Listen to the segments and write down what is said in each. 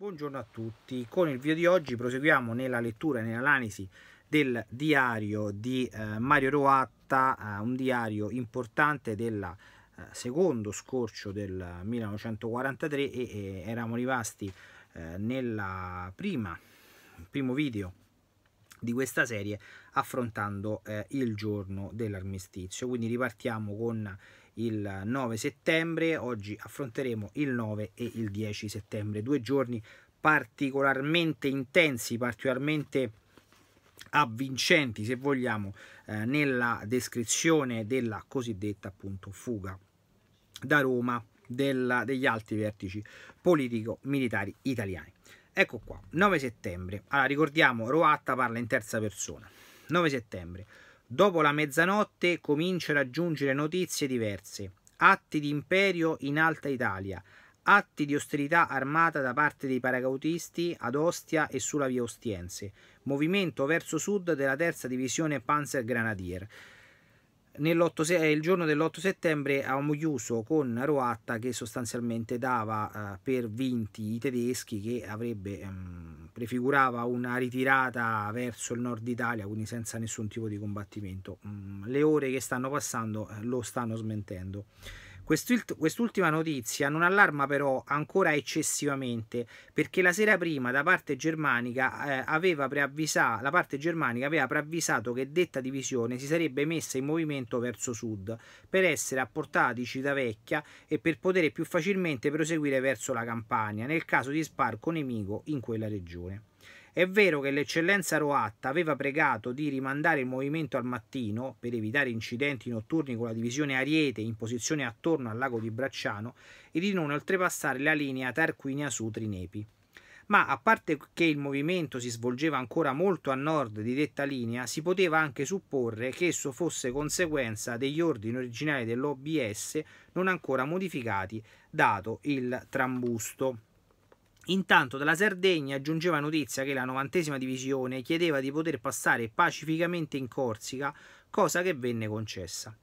Buongiorno a tutti, con il video di oggi proseguiamo nella lettura e nell'analisi del diario di eh, Mario Roatta, eh, un diario importante del eh, secondo scorcio del 1943 e, e eravamo rimasti eh, nella prima, primo video di questa serie affrontando eh, il giorno dell'armistizio, quindi ripartiamo con il 9 settembre, oggi affronteremo il 9 e il 10 settembre, due giorni particolarmente intensi, particolarmente avvincenti se vogliamo eh, nella descrizione della cosiddetta appunto fuga da Roma della, degli alti vertici politico-militari italiani. Ecco qua, 9 settembre. Allora, ricordiamo, Roatta parla in terza persona. 9 settembre. Dopo la mezzanotte comincia a raggiungere notizie diverse. Atti di imperio in Alta Italia, atti di ostilità armata da parte dei paracautisti ad Ostia e sulla via Ostiense, movimento verso sud della terza divisione Panzer Granadier. Eh, il giorno dell'8 settembre avevamo chiuso con Roatta che sostanzialmente dava eh, per vinti i tedeschi che avrebbe, ehm, prefigurava una ritirata verso il nord Italia quindi senza nessun tipo di combattimento mm, le ore che stanno passando eh, lo stanno smentendo Quest'ultima notizia non allarma però ancora eccessivamente perché la sera prima da parte germanica eh, aveva preavvisato, la parte germanica aveva preavvisato che detta divisione si sarebbe messa in movimento verso sud per essere apportati Civitavecchia e per poter più facilmente proseguire verso la Campania nel caso di sparco nemico in quella regione. È vero che l'eccellenza Roatta aveva pregato di rimandare il movimento al mattino per evitare incidenti notturni con la divisione Ariete in posizione attorno al lago di Bracciano e di non oltrepassare la linea Tarquinia-Sutri-Nepi ma a parte che il movimento si svolgeva ancora molto a nord di detta linea, si poteva anche supporre che esso fosse conseguenza degli ordini originali dell'OBS non ancora modificati, dato il trambusto. Intanto dalla Sardegna giungeva notizia che la 90 divisione chiedeva di poter passare pacificamente in Corsica, cosa che venne concessa.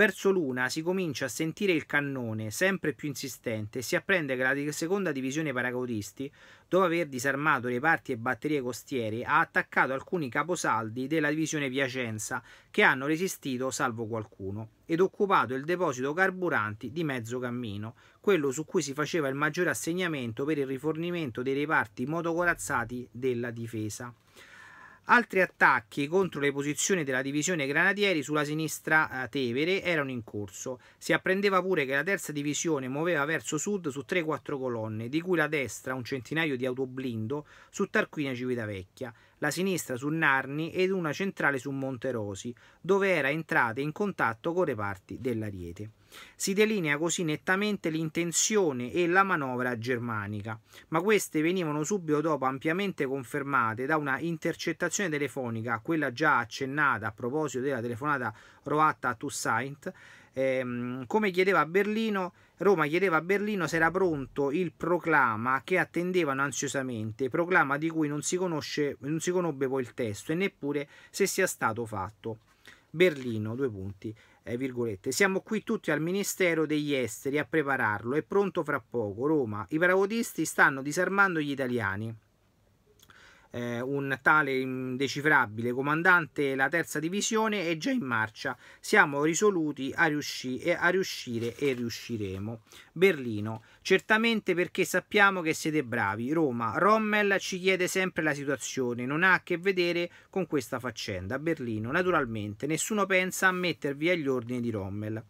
Verso l'una si comincia a sentire il cannone, sempre più insistente, e si apprende che la seconda divisione paracautisti, dopo aver disarmato reparti e batterie costiere, ha attaccato alcuni caposaldi della divisione Piacenza, che hanno resistito salvo qualcuno, ed occupato il deposito carburanti di mezzo cammino, quello su cui si faceva il maggiore assegnamento per il rifornimento dei reparti motocorazzati della difesa. Altri attacchi contro le posizioni della divisione Granatieri sulla sinistra eh, Tevere erano in corso. Si apprendeva pure che la terza divisione muoveva verso sud su 3-4 colonne, di cui la destra un centinaio di autoblindo su Tarquinia Civitavecchia, la sinistra su Narni ed una centrale su Monterosi, dove era entrata in contatto con reparti dell'Ariete. Si delinea così nettamente l'intenzione e la manovra germanica, ma queste venivano subito dopo ampiamente confermate da una intercettazione telefonica, quella già accennata a proposito della telefonata Roatta a Toussaint, ehm, come chiedeva a Berlino Roma chiedeva a Berlino se era pronto il proclama che attendevano ansiosamente, proclama di cui non si, conosce, non si conobbe poi il testo e neppure se sia stato fatto. Berlino, due punti eh, virgolette, siamo qui tutti al Ministero degli Esteri a prepararlo, è pronto fra poco, Roma, i parodisti stanno disarmando gli italiani eh, un tale indecifrabile comandante la terza divisione è già in marcia. Siamo risoluti a, riusci- a riuscire e riusciremo. Berlino, certamente perché sappiamo che siete bravi. Roma, Rommel ci chiede sempre la situazione, non ha a che vedere con questa faccenda. Berlino, naturalmente, nessuno pensa a mettervi agli ordini di Rommel.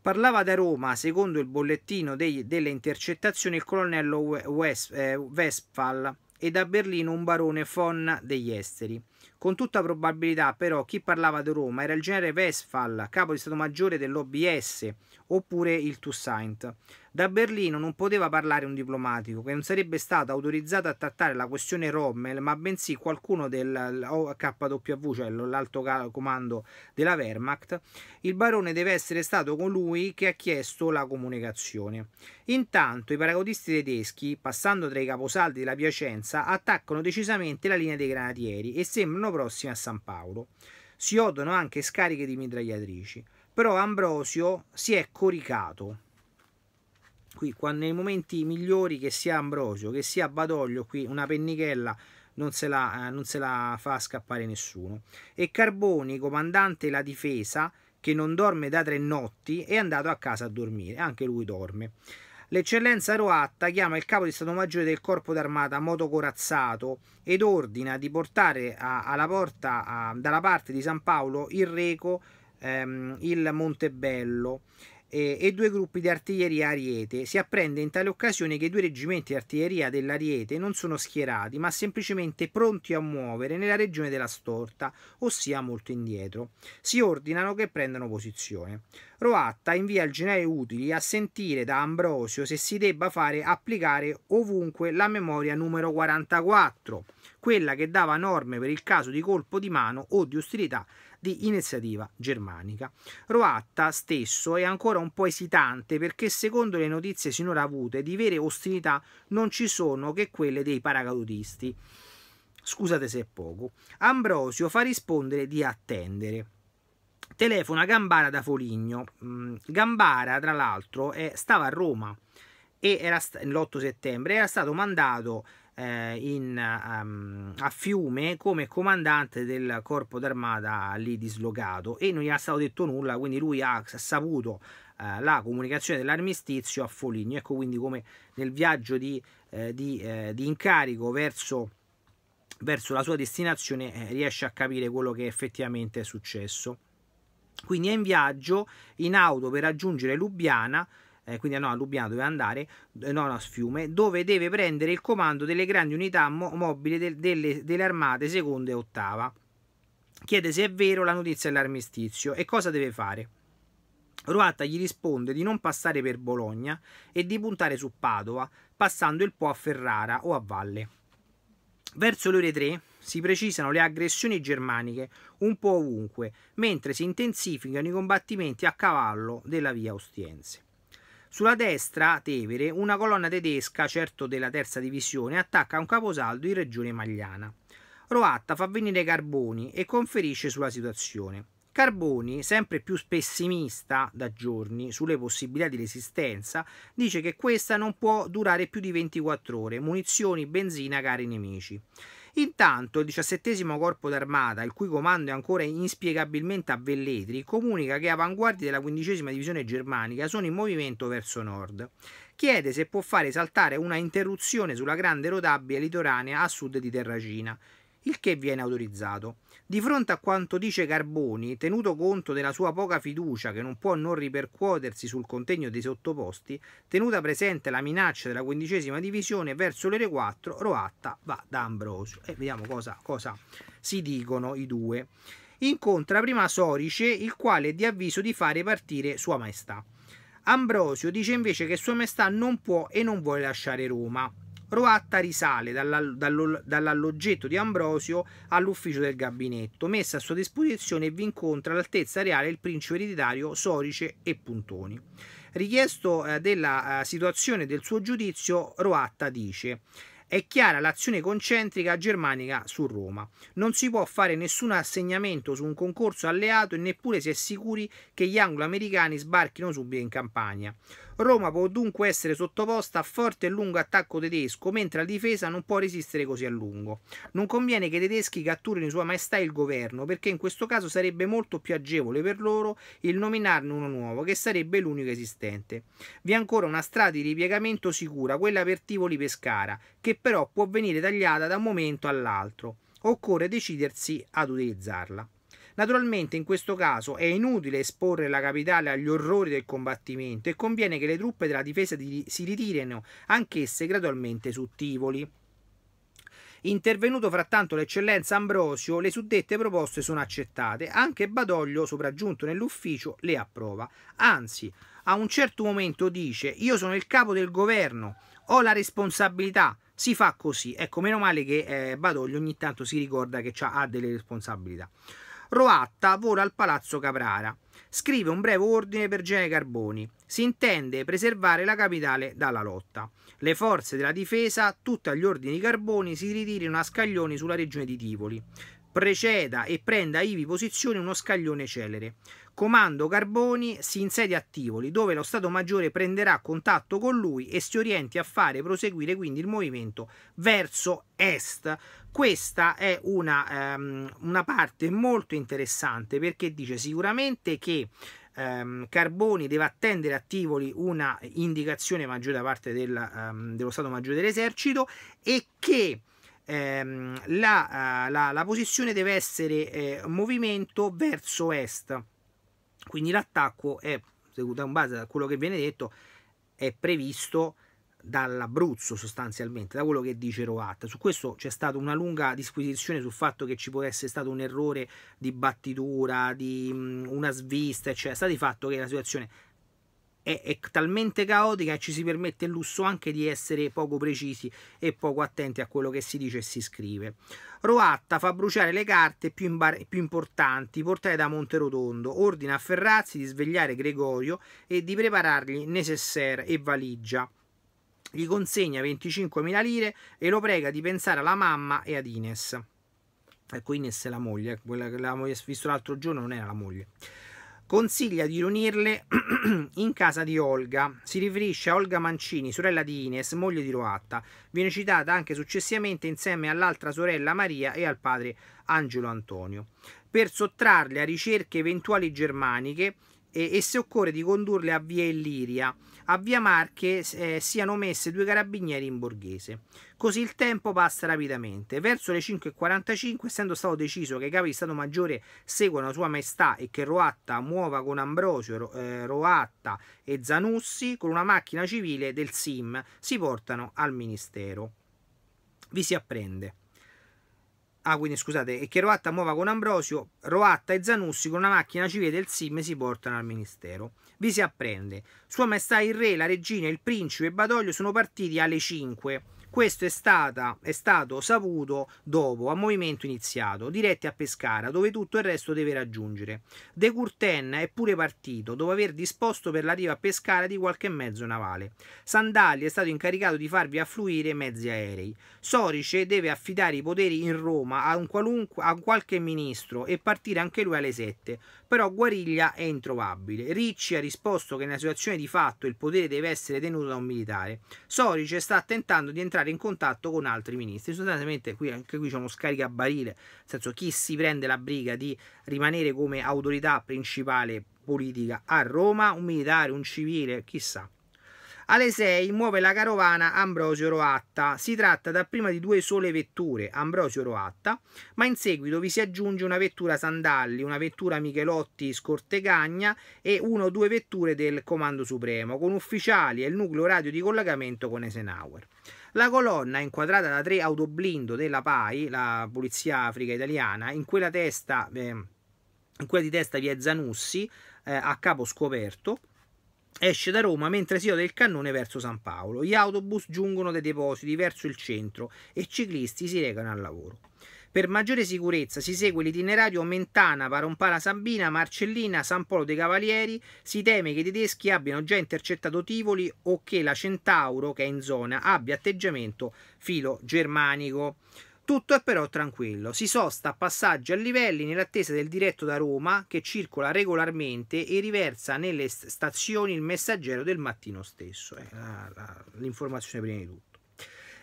Parlava da Roma, secondo il bollettino dei, delle intercettazioni, il colonnello West, eh, Westphal e da Berlino un barone von degli esteri. Con tutta probabilità però chi parlava di Roma era il genere Westphal, capo di Stato Maggiore dell'OBS, oppure il Toussaint. Da Berlino non poteva parlare un diplomatico che non sarebbe stato autorizzato a trattare la questione Rommel, ma bensì qualcuno del KW, cioè l'alto comando della Wehrmacht. Il barone deve essere stato colui che ha chiesto la comunicazione. Intanto i paracodisti tedeschi, passando tra i caposaldi della Piacenza, attaccano decisamente la linea dei granatieri e sembrano prossimi a San Paolo. Si odono anche scariche di mitragliatrici, però Ambrosio si è coricato qui quando, nei momenti migliori che sia Ambrosio, che sia Badoglio, qui una pennichella non se, la, eh, non se la fa scappare nessuno. E Carboni, comandante la difesa, che non dorme da tre notti, è andato a casa a dormire, anche lui dorme. L'eccellenza Roatta chiama il capo di Stato Maggiore del Corpo d'Armata motocorazzato ed ordina di portare a, alla porta, a, dalla parte di San Paolo il Reco, ehm, il Montebello eh, e due gruppi di artiglieria ariete. Si apprende in tale occasione che i due reggimenti di artiglieria dell'ariete non sono schierati, ma semplicemente pronti a muovere nella regione della storta, ossia molto indietro. Si ordinano che prendano posizione. Roatta invia il generaio Utili a sentire da Ambrosio se si debba fare applicare ovunque la memoria numero 44, quella che dava norme per il caso di colpo di mano o di ostilità di iniziativa germanica. Roatta stesso è ancora un po' esitante perché secondo le notizie sinora avute di vere ostilità non ci sono che quelle dei paracadutisti. Scusate se è poco. Ambrosio fa rispondere di attendere telefona Gambara da Foligno. Mm, Gambara, tra l'altro, stava a Roma l'8 settembre era stato mandato eh, in, um, a Fiume come comandante del corpo d'armata lì dislocato e non gli è stato detto nulla, quindi lui ha saputo uh, la comunicazione dell'armistizio a Foligno. Ecco quindi come nel viaggio di, eh, di, eh, di incarico verso, verso, la sua destinazione eh, riesce a capire quello che effettivamente è successo. Quindi è in viaggio in auto per raggiungere Lubiana eh, quindi no, a Lubiano doveva andare, non a Sfiume, dove deve prendere il comando delle grandi unità mo- mobili del, delle, delle armate seconda e ottava. Chiede se è vero la notizia dell'armistizio e cosa deve fare. Ruatta gli risponde di non passare per Bologna e di puntare su Padova, passando il Po a Ferrara o a Valle. Verso le ore 3 si precisano le aggressioni germaniche un po' ovunque, mentre si intensificano i combattimenti a cavallo della via Ostiense. Sulla destra, Tevere, una colonna tedesca, certo della terza divisione, attacca un caposaldo in regione magliana. Roatta fa venire Carboni e conferisce sulla situazione. Carboni, sempre più pessimista da giorni sulle possibilità di resistenza, dice che questa non può durare più di 24 ore, munizioni, benzina, cari nemici. Intanto il diciassettesimo corpo d'armata, il cui comando è ancora inspiegabilmente a Velletri, comunica che avanguardie della quindicesima divisione germanica sono in movimento verso nord. Chiede se può fare saltare una interruzione sulla grande rotabile litoranea a sud di Terracina il che viene autorizzato. Di fronte a quanto dice Carboni, tenuto conto della sua poca fiducia che non può non ripercuotersi sul contegno dei sottoposti, tenuta presente la minaccia della quindicesima divisione, verso l'ore 4 Roatta va da Ambrosio. E vediamo cosa, cosa si dicono i due. Incontra prima Sorice, il quale è di avviso di fare partire Sua Maestà. Ambrosio dice invece che Sua Maestà non può e non vuole lasciare Roma Roatta risale dall'alloggetto di Ambrosio all'ufficio del gabinetto, messa a sua disposizione e vi incontra all'altezza reale il principe ereditario Sorice e Puntoni. Richiesto eh, della eh, situazione del suo giudizio, Roatta dice è chiara l'azione concentrica germanica su Roma. Non si può fare nessun assegnamento su un concorso alleato e neppure si è sicuri che gli anglo-americani sbarchino subito in campagna. Roma può dunque essere sottoposta a forte e lungo attacco tedesco, mentre la difesa non può resistere così a lungo. Non conviene che i tedeschi catturino Sua Maestà il governo, perché in questo caso sarebbe molto più agevole per loro il nominarne uno nuovo, che sarebbe l'unico esistente. Vi è ancora una strada di ripiegamento sicura, quella per Tivoli Pescara, che però può venire tagliata da un momento all'altro. Occorre decidersi ad utilizzarla. Naturalmente in questo caso è inutile esporre la capitale agli orrori del combattimento e conviene che le truppe della difesa si ritirino anch'esse gradualmente su Tivoli. Intervenuto frattanto l'eccellenza Ambrosio, le suddette proposte sono accettate, anche Badoglio, sopraggiunto nell'ufficio, le approva. Anzi, a un certo momento dice io sono il capo del governo, ho la responsabilità, si fa così. Ecco, meno male che eh, Badoglio ogni tanto si ricorda che ha delle responsabilità. Roatta vola al Palazzo Caprara. Scrive un breve ordine per Gene Carboni. Si intende preservare la capitale dalla lotta. Le forze della difesa, tutte agli ordini di Carboni, si ritirano a scaglioni sulla regione di Tivoli preceda e prenda ivi posizione uno scaglione celere. Comando Carboni si insedia a Tivoli, dove lo Stato Maggiore prenderà contatto con lui e si orienti a fare proseguire quindi il movimento verso est. Questa è una, um, una parte molto interessante perché dice sicuramente che ehm, Carboni deve attendere a Tivoli una indicazione maggiore da parte del, um, dello Stato Maggiore dell'Esercito e che ehm, la, eh, la, la, posizione deve essere eh, movimento verso est, quindi l'attacco è, in base a quello che viene detto, è previsto dall'Abruzzo sostanzialmente, da quello che dice Roat. Su questo c'è stata una lunga disquisizione sul fatto che ci può essere stato un errore di battitura, di mm, una svista, eccetera. Sta di fatto che la situazione è, è talmente caotica e ci si permette il lusso anche di essere poco precisi e poco attenti a quello che si dice e si scrive. Roatta fa bruciare le carte più, più importanti portate da Monterotondo, ordina a Ferrazzi di svegliare Gregorio e di preparargli necessaire e valigia gli consegna 25.000 lire e lo prega di pensare alla mamma e ad Ines. Ecco, Ines è la moglie, eh, quella che l'abbiamo visto l'altro giorno non era la moglie consiglia di riunirle in casa di Olga. Si riferisce a Olga Mancini, sorella di Ines, moglie di Roatta. Viene citata anche successivamente insieme all'altra sorella Maria e al padre Angelo Antonio. Per sottrarle a ricerche eventuali germaniche e, e se occorre di condurle a via Illiria a Via Marche eh, siano messe due carabinieri in borghese. Così il tempo passa rapidamente. Verso le 5.45, essendo stato deciso che i capi di Stato Maggiore seguano Sua Maestà e che Roatta muova con Ambrosio, eh, Roatta e Zanussi con una macchina civile del SIM, si portano al Ministero. Vi si apprende. Ah, quindi scusate, e che Roatta muova con Ambrosio, Roatta e Zanussi con una macchina civile del SIM si portano al Ministero vi si apprende. Sua Maestà il Re, la Regina, il Principe e Badoglio sono partiti alle 5 questo è, stata, è stato saputo dopo, a movimento iniziato, diretti a Pescara, dove tutto il resto deve raggiungere. De Curten è pure partito, dopo aver disposto per l'arrivo a Pescara di qualche mezzo navale. Sandalli è stato incaricato di farvi affluire mezzi aerei. Sorice deve affidare i poteri in Roma a, un qualunque, a qualche ministro e partire anche lui alle 7, però Guariglia è introvabile. Ricci ha risposto che nella situazione di fatto il potere deve essere tenuto da un militare. Sorice sta tentando di entrare entrare in contatto con altri ministri. Sostanzialmente qui, anche qui c'è uno scaricabarile, nel senso chi si prende la briga di rimanere come autorità principale politica a Roma, un militare, un civile, chissà. Alle 6 muove la carovana Ambrosio Roatta. Si tratta dapprima di due sole vetture, Ambrosio Roatta, ma in seguito vi si aggiunge una vettura Sandalli, una vettura Michelotti Scortegagna e uno o due vetture del Comando Supremo, con ufficiali e il nucleo radio di collegamento con Eisenhower. La colonna, inquadrata da tre autoblindo della PAI, la Polizia Africa Italiana, in quella, testa, eh, in quella di testa vi è Zanussi eh, a capo scoperto, esce da Roma mentre si ode il cannone verso San Paolo. Gli autobus giungono dai depositi verso il centro e i ciclisti si recano al lavoro. Per maggiore sicurezza si segue l'itinerario Mentana, Parompana Sabina, Marcellina, San Polo dei Cavalieri. Si teme che i tedeschi abbiano già intercettato Tivoli o che la Centauro, che è in zona, abbia atteggiamento filo germanico. Tutto è però tranquillo, si sosta a passaggi a livelli nell'attesa del diretto da Roma che circola regolarmente e riversa nelle stazioni il messaggero del mattino stesso, eh, l'informazione prima di tutto.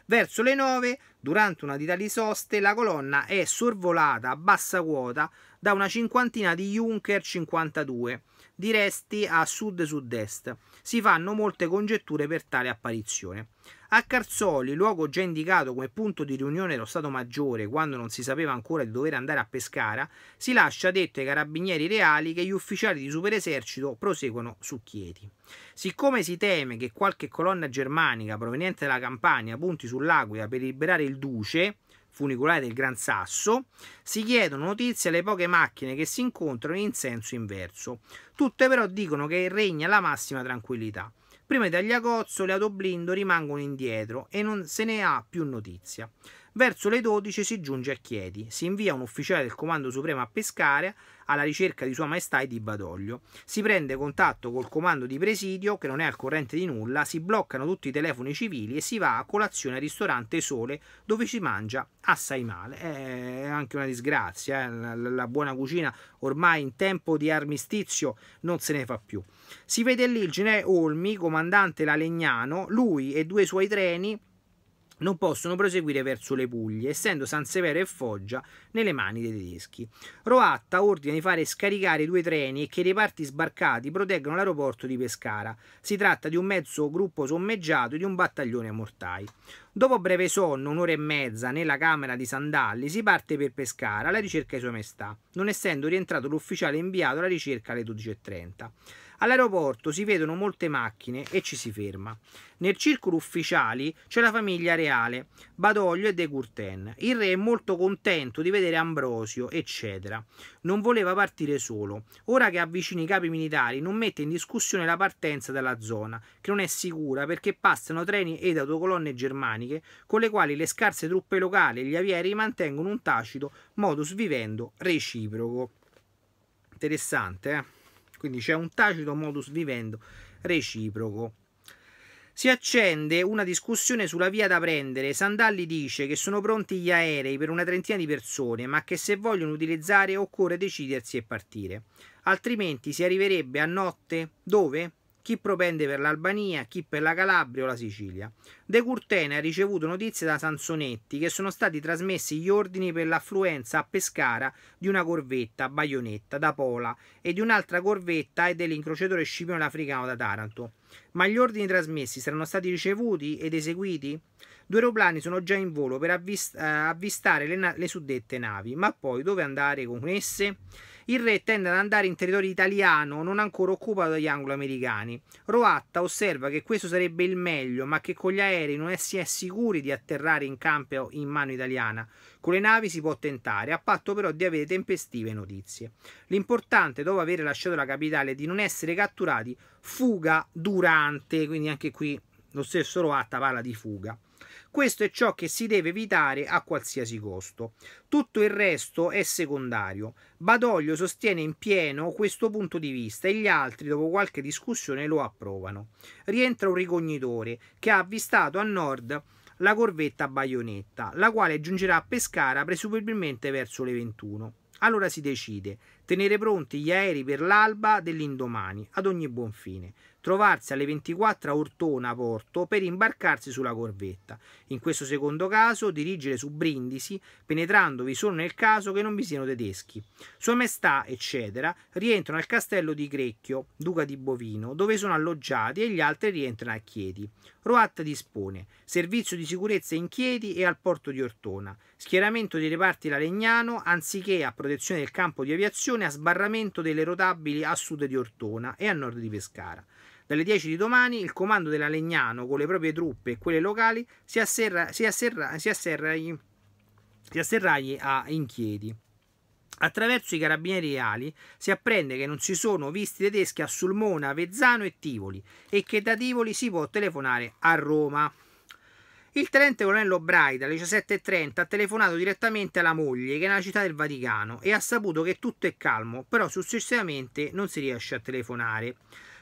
Verso le 9, durante una di soste, la colonna è sorvolata a bassa quota da una cinquantina di Junker 52 di a sud-sud-est. Si fanno molte congetture per tale apparizione. A Carzoli, luogo già indicato come punto di riunione dello Stato Maggiore quando non si sapeva ancora di dover andare a Pescara, si lascia detto ai carabinieri reali che gli ufficiali di superesercito proseguono su Chieti. Siccome si teme che qualche colonna germanica proveniente dalla Campania punti sull'Aquila per liberare il duce, funicolaire del Gran Sasso, si chiedono notizie alle poche macchine che si incontrano in senso inverso. Tutte però dicono che regna la massima tranquillità. Prima di Tagliacozzo le autoblindo rimangono indietro e non se ne ha più notizia. Verso le 12 si giunge a Chieti, si invia un ufficiale del Comando Supremo a Pescaria alla ricerca di Sua Maestà e di Badoglio. Si prende contatto col comando di presidio, che non è al corrente di nulla, si bloccano tutti i telefoni civili e si va a colazione al ristorante Sole, dove si mangia assai male. È anche una disgrazia, eh? la, la buona cucina ormai in tempo di armistizio non se ne fa più. Si vede lì il genere Olmi, comandante Lalegnano, lui e due suoi treni non possono proseguire verso le Puglie, essendo San Severo e Foggia nelle mani dei tedeschi. Roatta ordina di fare scaricare i due treni e che i reparti sbarcati proteggano l'aeroporto di Pescara. Si tratta di un mezzo gruppo sommeggiato e di un battaglione a mortai. Dopo breve sonno, un'ora e mezza, nella camera di Sandalli, si parte per Pescara alla ricerca di Sua Maestà, non essendo rientrato l'ufficiale inviato alla ricerca alle 12.30. All'aeroporto si vedono molte macchine e ci si ferma. Nel circolo ufficiali c'è la famiglia reale, Badoglio e De Curten. Il re è molto contento di vedere Ambrosio, eccetera. Non voleva partire solo. Ora che avvicina i capi militari non mette in discussione la partenza dalla zona, che non è sicura perché passano treni ed autocolonne germaniche con le quali le scarse truppe locali e gli avieri mantengono un tacito modus vivendo reciproco. Interessante, eh? Quindi c'è un tacito modus vivendo reciproco. Si accende una discussione sulla via da prendere. Sandalli dice che sono pronti gli aerei per una trentina di persone, ma che se vogliono utilizzare occorre decidersi e partire. Altrimenti si arriverebbe a notte dove? chi propende per l'Albania, chi per la Calabria o la Sicilia. De Curtene ha ricevuto notizie da Sansonetti che sono stati trasmessi gli ordini per l'affluenza a Pescara di una corvetta, Baionetta, da Pola e di un'altra corvetta e dell'incrociatore Scipione Africano da Taranto. Ma gli ordini trasmessi saranno stati ricevuti ed eseguiti? Due aeroplani sono già in volo per avvist- eh, avvistare le, le suddette navi, ma poi dove andare con esse? Il re tende ad andare in territorio italiano non ancora occupato dagli anglo-americani. Roatta osserva che questo sarebbe il meglio, ma che con gli aerei non si è sicuri di atterrare in campo in mano italiana. Con le navi si può tentare, a patto però di avere tempestive notizie. L'importante, dopo aver lasciato la capitale, è di non essere catturati fuga durante, quindi anche qui lo stesso Roatta parla di fuga. Questo è ciò che si deve evitare a qualsiasi costo. Tutto il resto è secondario. Badoglio sostiene in pieno questo punto di vista e gli altri, dopo qualche discussione, lo approvano. Rientra un ricognitore che ha avvistato a nord la corvetta Baionetta, la quale giungerà a Pescara presumibilmente verso le 21. Allora si decide tenere pronti gli aerei per l'alba dell'indomani, ad ogni buon fine trovarsi alle 24 a Ortona Porto per imbarcarsi sulla corvetta. In questo secondo caso dirigere su Brindisi, penetrandovi solo nel caso che non vi siano tedeschi. Sua Maestà, eccetera, rientrano al castello di Grecchio, duca di Bovino, dove sono alloggiati e gli altri rientrano a Chieti. Roatta dispone servizio di sicurezza in Chieti e al porto di Ortona, schieramento dei reparti Legnano, anziché a protezione del campo di aviazione a sbarramento delle rotabili a sud di Ortona e a nord di Pescara. Dalle 10 di domani il comando della Legnano con le proprie truppe e quelle locali si, asserra, si, asserra, si, asserragli, si asserragli a Inchiedi. Attraverso i carabinieri reali si apprende che non si sono visti tedeschi a Sulmona, Vezzano e Tivoli e che da Tivoli si può telefonare a Roma. Il tenente colonnello Braida alle 17.30 ha telefonato direttamente alla moglie che è nella città del Vaticano e ha saputo che tutto è calmo, però successivamente non si riesce a telefonare.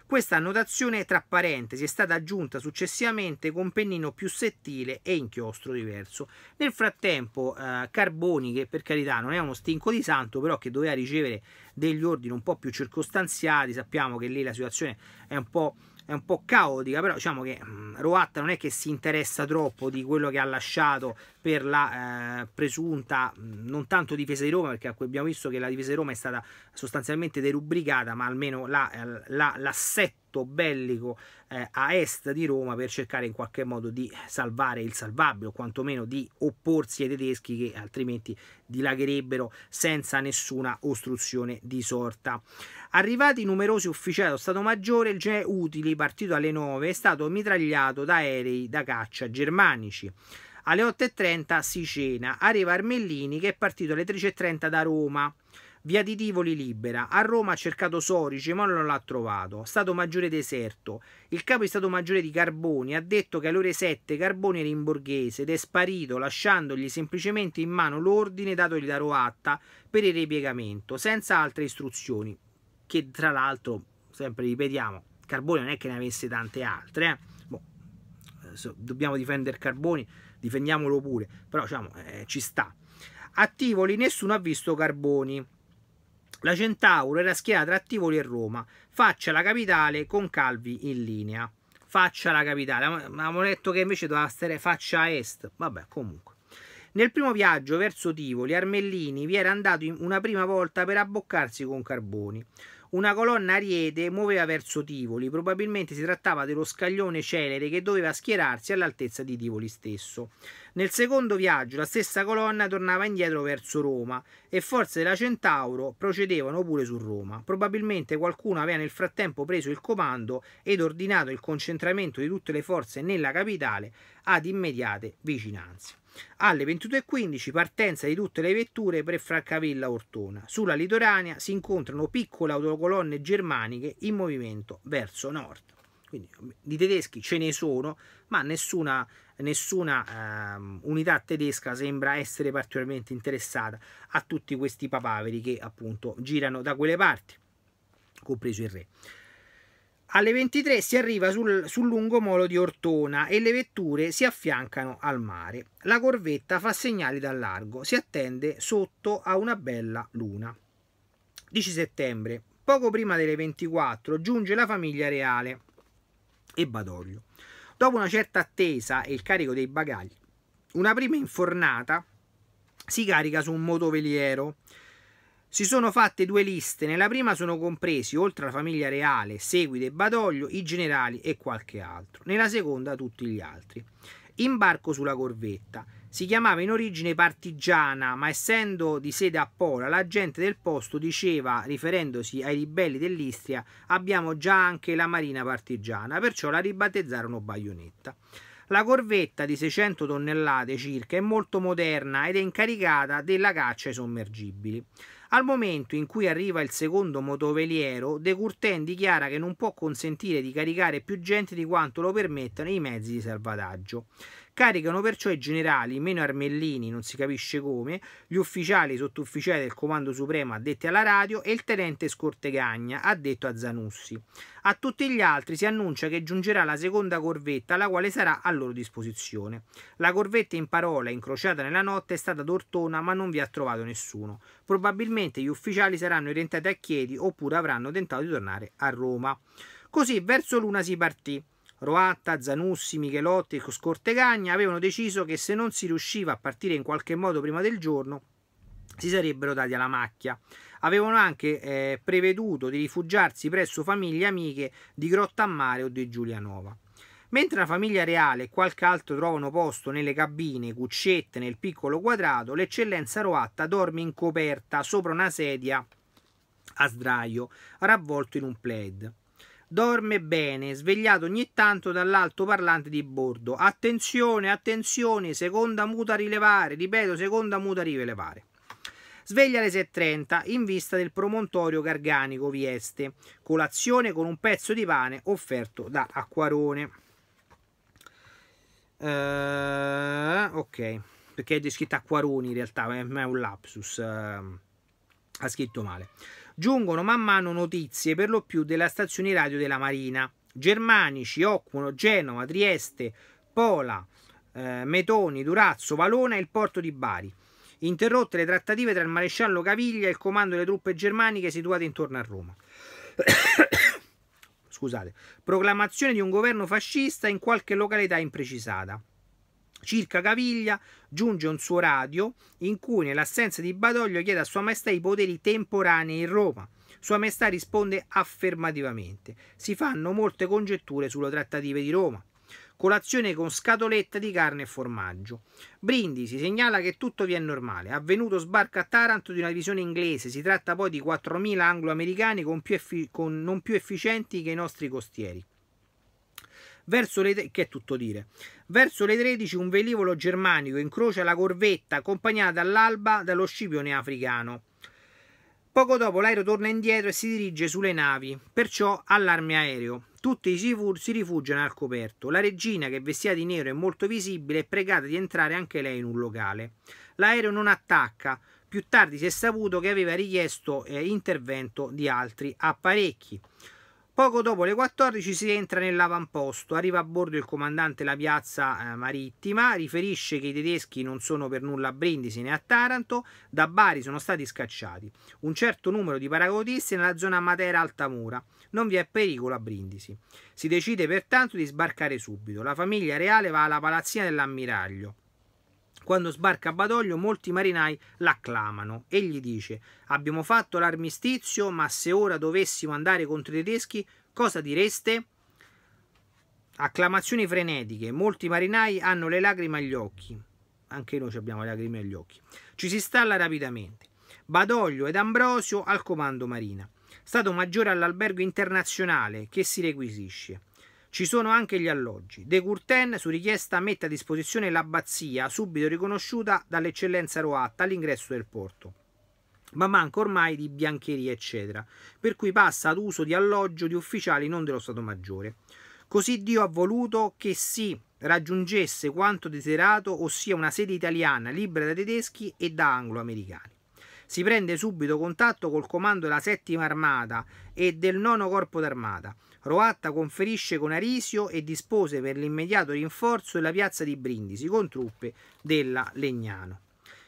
Questa annotazione tra parentesi è stata aggiunta successivamente con pennino più settile e inchiostro diverso. Nel frattempo eh, Carboni, che per carità non è uno stinco di santo, però che doveva ricevere degli ordini un po' più circostanziati, sappiamo che lì la situazione è un po' è un po' caotica, però diciamo che mm, Roatta non è che si interessa troppo di quello che ha lasciato per la eh, presunta mm, non tanto difesa di Roma, perché abbiamo visto che la difesa di Roma è stata sostanzialmente derubricata, ma almeno eh, l'assetto la, la, bellico eh, a est di Roma per cercare in qualche modo di salvare il salvabile o quantomeno di opporsi ai tedeschi che altrimenti dilagherebbero senza nessuna ostruzione di sorta. Arrivati numerosi ufficiali dello Stato Maggiore, il GE Utili, partito alle 9, è stato mitragliato da aerei da caccia germanici. Alle 8.30 si cena, arriva Armellini che è partito alle 13.30 da Roma Via di Tivoli libera. A Roma ha cercato Sorici, ma non l'ha trovato. Stato maggiore deserto. Il capo di Stato maggiore di Carboni ha detto che alle ore 7 Carboni era in borghese ed è sparito, lasciandogli semplicemente in mano l'ordine datogli da Roatta per il ripiegamento, senza altre istruzioni. Che tra l'altro, sempre ripetiamo, Carboni non è che ne avesse tante altre. Eh? Boh, eh, dobbiamo difendere Carboni, difendiamolo pure, però diciamo, eh, ci sta. A Tivoli nessuno ha visto Carboni. La Centauro era schierata tra Tivoli e Roma, faccia la capitale con Calvi in linea. Faccia la capitale, avevamo detto che invece doveva stare faccia est, vabbè comunque. Nel primo viaggio verso Tivoli, Armellini vi era andato una prima volta per abboccarsi con Carboni. Una colonna ariete muoveva verso Tivoli, probabilmente si trattava dello scaglione celere che doveva schierarsi all'altezza di Tivoli stesso. Nel secondo viaggio la stessa colonna tornava indietro verso Roma e forze della Centauro procedevano pure su Roma. Probabilmente qualcuno aveva nel frattempo preso il comando ed ordinato il concentramento di tutte le forze nella capitale ad immediate vicinanze. Alle 22.15 partenza di tutte le vetture per Francavilla Ortona. Sulla litoranea si incontrano piccole autocolonnine colonne germaniche in movimento verso nord. Quindi di tedeschi ce ne sono, ma nessuna, nessuna ehm, unità tedesca sembra essere particolarmente interessata a tutti questi papaveri che appunto girano da quelle parti, compreso il re. Alle 23 si arriva sul, sul lungomolo di Ortona e le vetture si affiancano al mare. La corvetta fa segnali dal largo, si attende sotto a una bella luna. 10 settembre, Poco prima delle 24 giunge la famiglia reale e Badoglio. Dopo una certa attesa e il carico dei bagagli, una prima infornata si carica su un motoveliero. Si sono fatte due liste, nella prima sono compresi, oltre alla famiglia reale, Seguide e Badoglio, i generali e qualche altro, nella seconda tutti gli altri. Imbarco sulla corvetta si chiamava in origine partigiana, ma essendo di sede a Pola, la gente del posto diceva, riferendosi ai ribelli dell'Istria, abbiamo già anche la marina partigiana, perciò la ribattezzarono Baionetta. La corvetta di 600 tonnellate circa è molto moderna ed è incaricata della caccia ai sommergibili. Al momento in cui arriva il secondo motoveliero, De Curtin dichiara che non può consentire di caricare più gente di quanto lo permettano i mezzi di salvataggio. Caricano perciò i generali, meno Armellini, non si capisce come, gli ufficiali e sottufficiali del Comando Supremo addetti alla radio e il tenente Scortegagna, addetto a Zanussi. A tutti gli altri si annuncia che giungerà la seconda corvetta, la quale sarà a loro disposizione. La corvetta in parola, incrociata nella notte, è stata d'Ortona, ma non vi ha trovato nessuno. Probabilmente gli ufficiali saranno orientati a Chiedi oppure avranno tentato di tornare a Roma. Così verso l'una si partì. Roatta, Zanussi, Michelotti e Scortegagna avevano deciso che se non si riusciva a partire in qualche modo prima del giorno si sarebbero dati alla macchia. Avevano anche eh, preveduto di rifugiarsi presso famiglie amiche di Grottammare o di Giulianova. Mentre la famiglia reale e qualche altro trovano posto nelle cabine, cuccette, nel piccolo quadrato, l'eccellenza Roatta dorme in coperta sopra una sedia a sdraio, ravvolto in un plaid. Dorme bene, svegliato ogni tanto dall'altoparlante di bordo. Attenzione, attenzione, seconda muta rilevare. Ripeto, seconda muta rilevare. Sveglia alle 6.30 in vista del promontorio garganico Vieste. Colazione con un pezzo di pane offerto da Acquarone. Uh, ok, perché è scritto Acquaroni in realtà, eh, ma è un lapsus. Uh, ha scritto male giungono man mano notizie per lo più della stazione radio della Marina. Germanici, occupano Genova, Trieste, Pola, eh, Metoni, Durazzo, Valona e il porto di Bari. Interrotte le trattative tra il maresciallo Caviglia e il comando delle truppe germaniche situate intorno a Roma. Scusate. Proclamazione di un governo fascista in qualche località imprecisata. Circa Caviglia giunge un suo radio in cui nell'assenza di Badoglio chiede a Sua Maestà i poteri temporanei in Roma. Sua Maestà risponde affermativamente. Si fanno molte congetture sulle trattative di Roma. Colazione con scatoletta di carne e formaggio. Brindisi segnala che tutto vi è normale. Avvenuto sbarca a Taranto di una divisione inglese. Si tratta poi di 4.000 anglo-americani con con non più efficienti che i nostri costieri. Verso le, che è tutto dire. Verso le 13 un velivolo germanico incrocia la corvetta accompagnata all'alba dallo scipione africano. Poco dopo l'aereo torna indietro e si dirige sulle navi, perciò allarme aereo. Tutti si rifugiano al coperto. La regina, che vestita di nero e molto visibile, è pregata di entrare anche lei in un locale. L'aereo non attacca. Più tardi si è saputo che aveva richiesto eh, intervento di altri apparecchi. Poco dopo le 14 si entra nell'avamposto, arriva a bordo il comandante La Piazza eh, Marittima, riferisce che i tedeschi non sono per nulla a Brindisi né a Taranto, da Bari sono stati scacciati un certo numero di paracadutisti nella zona Matera-Altamura, non vi è pericolo a Brindisi. Si decide pertanto di sbarcare subito, la famiglia reale va alla palazzina dell'ammiraglio quando sbarca a Badoglio molti marinai l'acclamano. e gli dice abbiamo fatto l'armistizio ma se ora dovessimo andare contro i tedeschi cosa direste? Acclamazioni frenetiche, molti marinai hanno le lacrime agli occhi. Anche noi abbiamo le lacrime agli occhi. Ci si installa rapidamente. Badoglio ed Ambrosio al comando marina. Stato maggiore all'albergo internazionale che si requisisce. Ci sono anche gli alloggi. De Curten su richiesta mette a disposizione l'abbazia, subito riconosciuta dall'eccellenza Roatta all'ingresso del porto ma manca ormai di biancheria, eccetera, per cui passa ad uso di alloggio di ufficiali non dello Stato Maggiore. Così Dio ha voluto che si raggiungesse quanto desiderato, ossia una sede italiana libera da tedeschi e da anglo-americani. Si prende subito contatto col comando della settima armata e del nono corpo d'armata, Roatta conferisce con Arisio e dispose per l'immediato rinforzo della piazza di Brindisi con truppe della Legnano.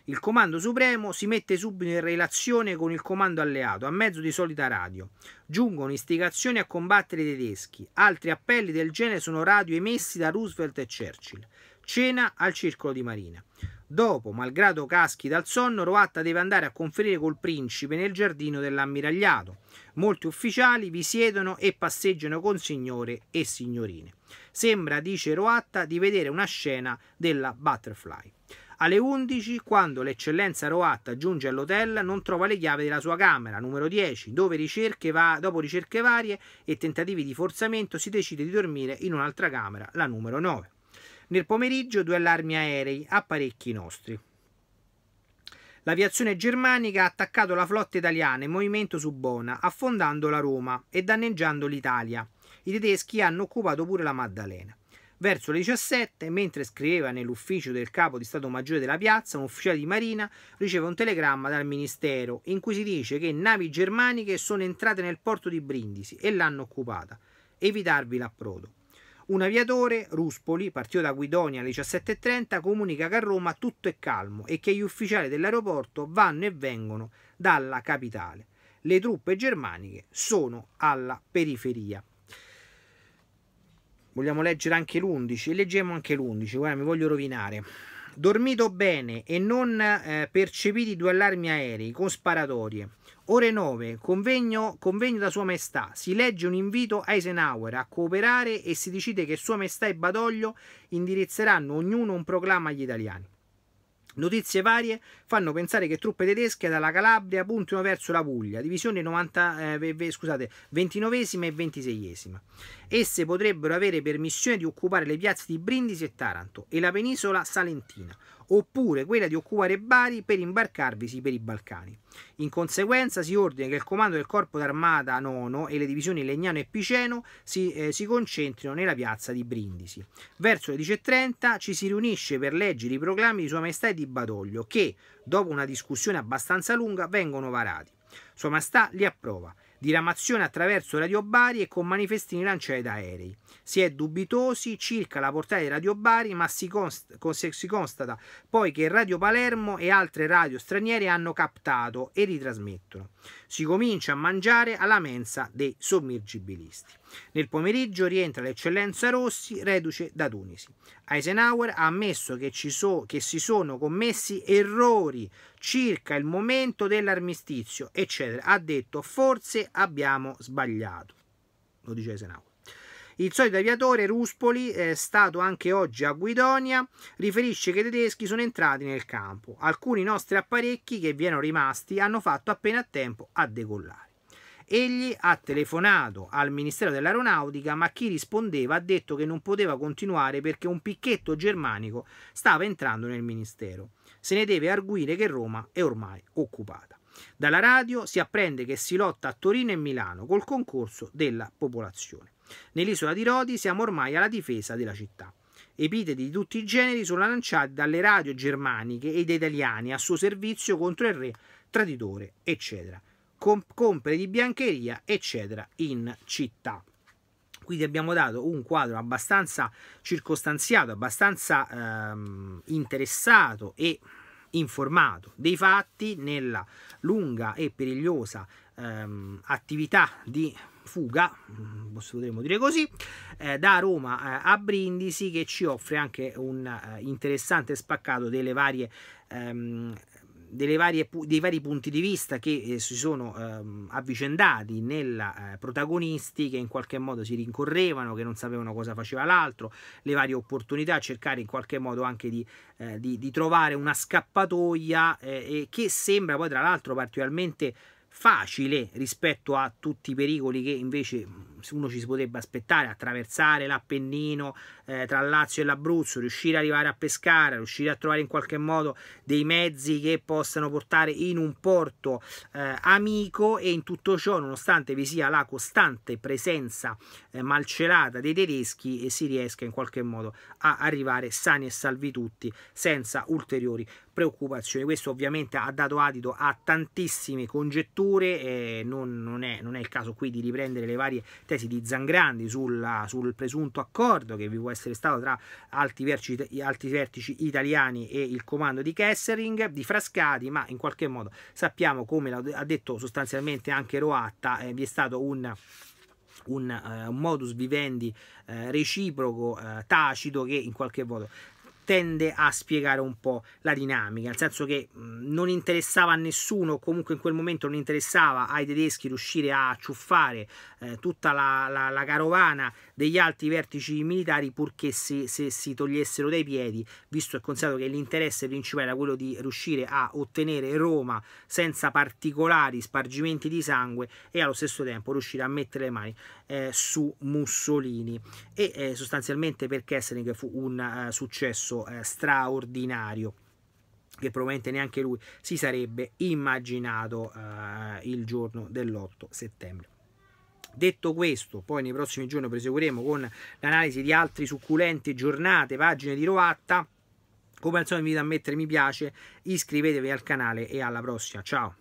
Il comando supremo si mette subito in relazione con il comando alleato a mezzo di solita radio. Giungono istigazioni a combattere i tedeschi. Altri appelli del genere sono radio emessi da Roosevelt e Churchill. Cena al circolo di Marina. Dopo, malgrado caschi dal sonno, Roatta deve andare a conferire col principe nel giardino dell'ammiragliato. Molti ufficiali vi siedono e passeggiano con signore e signorine. Sembra, dice Roatta, di vedere una scena della Butterfly. Alle 11, quando l'eccellenza Roatta giunge all'hotel, non trova le chiavi della sua camera, numero 10, dove ricerche va, dopo ricerche varie e tentativi di forzamento si decide di dormire in un'altra camera, la numero 9. Nel pomeriggio due allarmi aerei, apparecchi nostri. L'aviazione germanica ha attaccato la flotta italiana in movimento su Bona, affondando la Roma e danneggiando l'Italia. I tedeschi hanno occupato pure la Maddalena. Verso le 17, mentre scriveva nell'ufficio del capo di Stato Maggiore della piazza, un ufficiale di Marina riceve un telegramma dal Ministero in cui si dice che navi germaniche sono entrate nel porto di Brindisi e l'hanno occupata. Evitarvi l'approdo. Un aviatore, Ruspoli, partito da Guidonia alle 17.30, comunica che a Roma tutto è calmo e che gli ufficiali dell'aeroporto vanno e vengono dalla capitale. Le truppe germaniche sono alla periferia. Vogliamo leggere anche l'11? Leggiamo anche l'11, guarda mi voglio rovinare. Dormito bene e non eh, percepiti due allarmi aerei con sparatorie. Ore 9, convegno, convegno, da Sua Maestà. Si legge un invito a Eisenhower a cooperare e si decide che Sua Maestà e Badoglio indirizzeranno ognuno un proclama agli italiani. Notizie varie fanno pensare che truppe tedesche dalla Calabria puntino verso la Puglia, divisione 90, eh, scusate, 29 e 26esima. Esse potrebbero avere permissione di occupare le piazze di Brindisi e Taranto e la penisola salentina, oppure quella di occupare Bari per imbarcarvisi per i Balcani. In conseguenza si ordina che il comando del Corpo d'Armata nono e le divisioni Legnano e Piceno si, eh, si concentrino nella piazza di Brindisi. Verso le 10.30 ci si riunisce per leggere i proclami di Sua Maestà e di Badoglio che, dopo una discussione abbastanza lunga, vengono varati. Sua Maestà li approva diramazione attraverso radiobari e con manifestini lanciati da aerei. Si è dubitosi circa la portata dei radiobari, ma si, const- si constata poi che Radio Palermo e altre radio straniere hanno captato e ritrasmettono. Si comincia a mangiare alla mensa dei sommergibilisti. Nel pomeriggio rientra l'eccellenza Rossi, reduce da Tunisi. Eisenhower ha ammesso che, so, che si sono commessi errori circa il momento dell'armistizio, eccetera. Ha detto forse abbiamo sbagliato. Lo dice Eisenhower. Il solito aviatore Ruspoli, eh, stato anche oggi a Guidonia, riferisce che i tedeschi sono entrati nel campo. Alcuni nostri apparecchi che vi erano rimasti hanno fatto appena tempo a decollare. Egli ha telefonato al Ministero dell'Aeronautica, ma chi rispondeva ha detto che non poteva continuare perché un picchetto germanico stava entrando nel Ministero. Se ne deve arguire che Roma è ormai occupata. Dalla radio si apprende che si lotta a Torino e Milano col concorso della popolazione. Nell'isola di Rodi siamo ormai alla difesa della città. Epiteti di tutti i generi sono lanciati dalle radio germaniche ed italiane a suo servizio contro il re, traditore, eccetera comp- compere di biancheria, eccetera, in città. Quindi abbiamo dato un quadro abbastanza circostanziato, abbastanza ehm, interessato e informato dei fatti nella lunga e perigliosa ehm, attività di fuga, mm, potremmo dire così, eh, da Roma eh, a Brindisi che ci offre anche un eh, interessante spaccato delle varie ehm, varie, dei vari punti di vista che eh, si sono ehm, avvicendati nella eh, protagonisti che in qualche modo si rincorrevano, che non sapevano cosa faceva l'altro, le varie opportunità, cercare in qualche modo anche di, eh, di, di trovare una scappatoia eh, che sembra poi tra l'altro particolarmente facile rispetto a tutti i pericoli che invece uno ci si potrebbe aspettare, attraversare l'Appennino eh, tra Lazio e l'Abruzzo, riuscire ad arrivare a pescare, riuscire a trovare in qualche modo dei mezzi che possano portare in un porto eh, amico e in tutto ciò, nonostante vi sia la costante presenza eh, malcelata dei tedeschi, eh, si riesca in qualche modo a arrivare sani e salvi tutti senza ulteriori preoccupazioni. Questo ovviamente ha dato adito a tantissime congetture, eh, non, non, è, non, è, il caso qui di riprendere le varie tesi tesi di Zangrandi sulla, sul presunto accordo che vi può essere stato tra alti vertici, alti vertici italiani e il comando di Kessering, di Frascati, ma in qualche modo sappiamo, come ha detto sostanzialmente anche Roatta, eh, vi è stato un... Un, eh, un modus vivendi eh, reciproco, eh, tacito, che in qualche modo tende a spiegare un po' la dinamica, nel senso che non interessava a nessuno, comunque in quel momento non interessava ai tedeschi riuscire a ciuffare eh, tutta la, la, la, carovana degli alti vertici militari purché se, se si togliessero dai piedi, visto e considerato che l'interesse principale era quello di riuscire a ottenere Roma senza particolari spargimenti di sangue e allo stesso tempo riuscire a mettere le mani eh, su Mussolini e eh, sostanzialmente per Kessling fu un eh, successo eh, straordinario che probabilmente neanche lui si sarebbe immaginato eh, il giorno dell'8 settembre. Detto questo, poi nei prossimi giorni proseguiremo con l'analisi di altre succulenti giornate, pagine di Roatta. Come al solito vi invito a mettere mi piace, iscrivetevi al canale e alla prossima. Ciao!